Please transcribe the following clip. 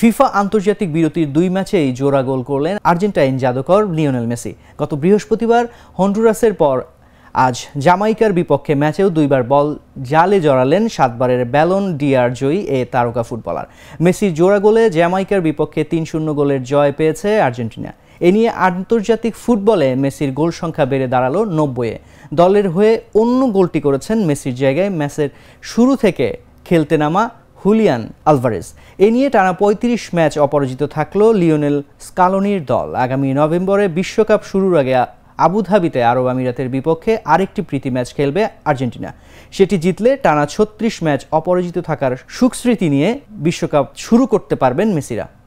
FIFA আন্তর্জাতিক বিরতির দুই ম্যাচেই জোড়া গোল করলেন আর্জেন্টাইন জাদুকর লিওনেল মেসি গত বৃহস্পতিবার হন্ডুরাসের পর আজ জামাইকার বিপক্ষে ম্যাচেও দুইবার বল জালে জড়ালেন সাতবারের ব্যালন ডিআর জয়ী এ তারকা ফুটবলার মেসির জোড়া গোলে জ্যামাইকার বিপক্ষে তিন শূন্য গোলের জয় পেয়েছে আর্জেন্টিনা এ নিয়ে আন্তর্জাতিক ফুটবলে মেসির গোল সংখ্যা বেড়ে দাঁড়ালো নব্বইয়ে দলের হয়ে অন্য গোলটি করেছেন মেসির জায়গায় ম্যাচের শুরু থেকে খেলতে নামা হুলিয়ান আলভারেজ এ নিয়ে টানা ৩৫ ম্যাচ অপরাজিত থাকলো লিওনেল স্কালোনির দল আগামী নভেম্বরে বিশ্বকাপ শুরুর আগে আবুধাবিতে আরব আমিরাতের বিপক্ষে আরেকটি প্রীতি ম্যাচ খেলবে আর্জেন্টিনা সেটি জিতলে টানা ছত্রিশ ম্যাচ অপরাজিত থাকার সুখস্মৃতি নিয়ে বিশ্বকাপ শুরু করতে পারবেন মেসিরা